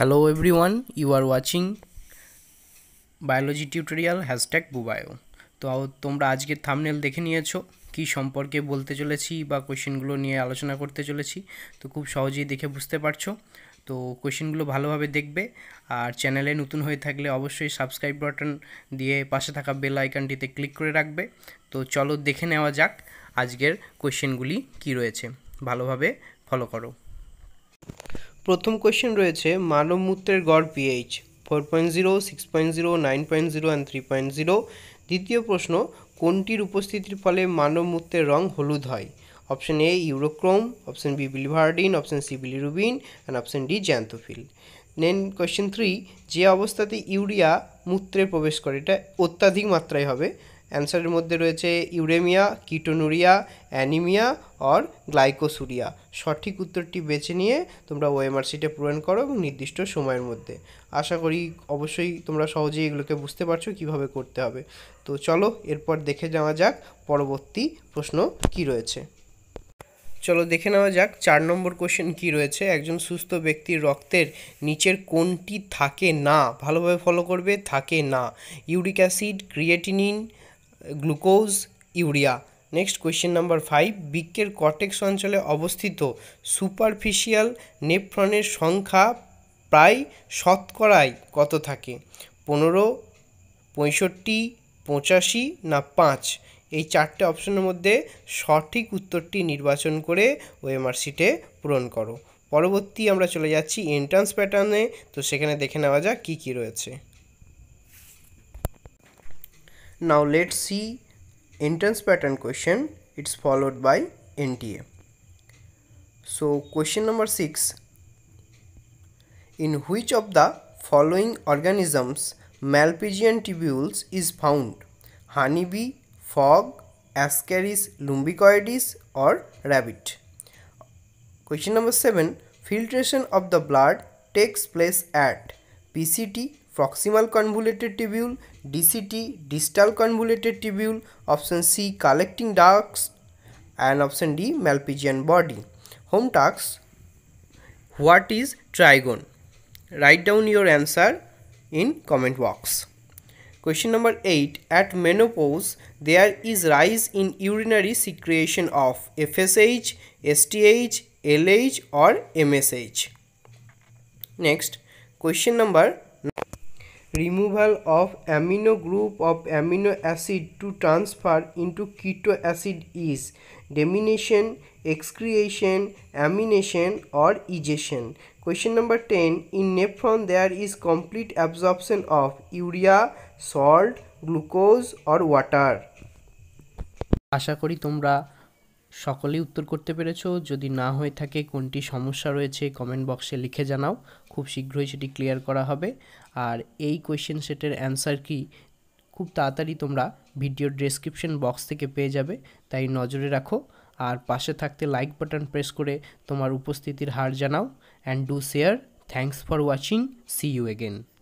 Hello everyone you are watching biology tutorial hashtag বুবায়ো তো তোমরা আজকের থামনেল দেখে নিয়েছো কি সম্পর্কে বলতে চলেছি বা কোয়েশ্চেনগুলো নিয়ে আলোচনা করতে চলেছি তো খুব সহজেই দেখে বুঝতে পারছো তো কোয়েশ্চেনগুলো ভালোভাবে দেখবে আর চ্যানেলে নতুন হয়ে থাকলে অবশ্যই সাবস্ক্রাইব বাটন দিয়ে পাশে থাকা বেল আইকনটিতে ক্লিক করে রাখবে তো চলো দেখে নেওয়া যাক আজকের কোয়েশ্চেনগুলি কি রয়েছে ভালোভাবে ফলো করো প্রথম কোয়েশ্চেন রয়েছে মানব মূত্রের গড় pH four point zero six point zero nine point zero and three point zero দ্বিতীয় প্রশ্ন কোনটির উপস্থিতির ফলে মানব মূত্রের রং হলুদ হয় option A urochrome option B biliverdin option C bilirubin and option D xanthophyll নেন কোয়েশ্চেন থ্রি যে অবস্থাতে ইউরিয়া মূত্রে প্রবেশ করে এটা অত্যাধিক মাত্রায় হবে অ্যান্সারের মধ্যে রয়েছে uraemia ketonuria anaemia or glycosuria সঠিক উত্তরটি বেছে নিয়ে তোমরা ওএমআর সিটে পূরণ করো এবং নির্দিষ্ট সময়ের মধ্যে আশা করি অবশ্যই তোমরা সহজেই এগুলোকে বুঝতে পারছো কিভাবে করতে হবে তো চলো এরপর দেখে নেওয়া যাক পরবর্তী প্রশ্ন কি রয়েছে চলো দেখে নেওয়া যাক চার নম্বর কোশ্চেন কি রয়েছে একজন সুস্থ ব্যক্তির রক্তের নিচের কোনটি থাকে না ভালোভাবে ফলো করবে থাকে না uric acid creatinine glucose urea next question number five বিকের কটেক্স অঞ্চলে অবস্থিত সুপারফিশিয়াল নেফ্রনের সংখ্যা প্রায় শতকরায় কত থাকে পনেরো পঁয়ষট্টি পঁচাশি না পাঁচ এই চারটে অপশনের মধ্যে সঠিক উত্তরটি নির্বাচন করে ওএমআর সিটে পূরণ করো পরবর্তী আমরা চলে যাচ্ছি এন্ট্রান্স প্যাটার্নে তো সেখানে দেখে নেওয়া যাক কী কী রয়েছে now let's see entrance pattern question it's followed by NTA so question number 6 in which of the following organisms Malpighian tubules is found honeybee fog ascaris lumbicoides or rabbit question number 7 filtration of the blood takes place at PCT proximal convoluted tubule, DCT, distal convoluted tubule, option C, collecting ducts, and option D, Malpighian body. Home tax. what is trigon? Write down your answer in comment box. Question number 8. At menopause, there is rise in urinary secretion of FSH, STH, LH or MSH. Next, question number removal of amino group of amino acid to transfer into keto acid is deamination excretion amination or ইজেশন question number ten in nephron there is complete absorption of urea salt glucose or water আশা করি তোমরা সকলেই উত্তর করতে পেরেছ যদি না হয়ে থাকে কোনটি সমস্যা রয়েছে কমেন্ট বক্সে লিখে জানাও খুব শীঘ্রই সেটি ক্লিয়ার করা হবে আর এই কোয়েশ্চেন সেটের অ্যান্সার কি খুব তাড়াতাড়ি তোমরা ভিডিওর ডেসক্রিপশন বক্স থেকে পেয়ে যাবে তাই নজরে রাখো আর পাশে থাকতে লাইক বাটন প্রেস করে তোমার উপস্থিতির হার জানাও and do share thanks for watching see you again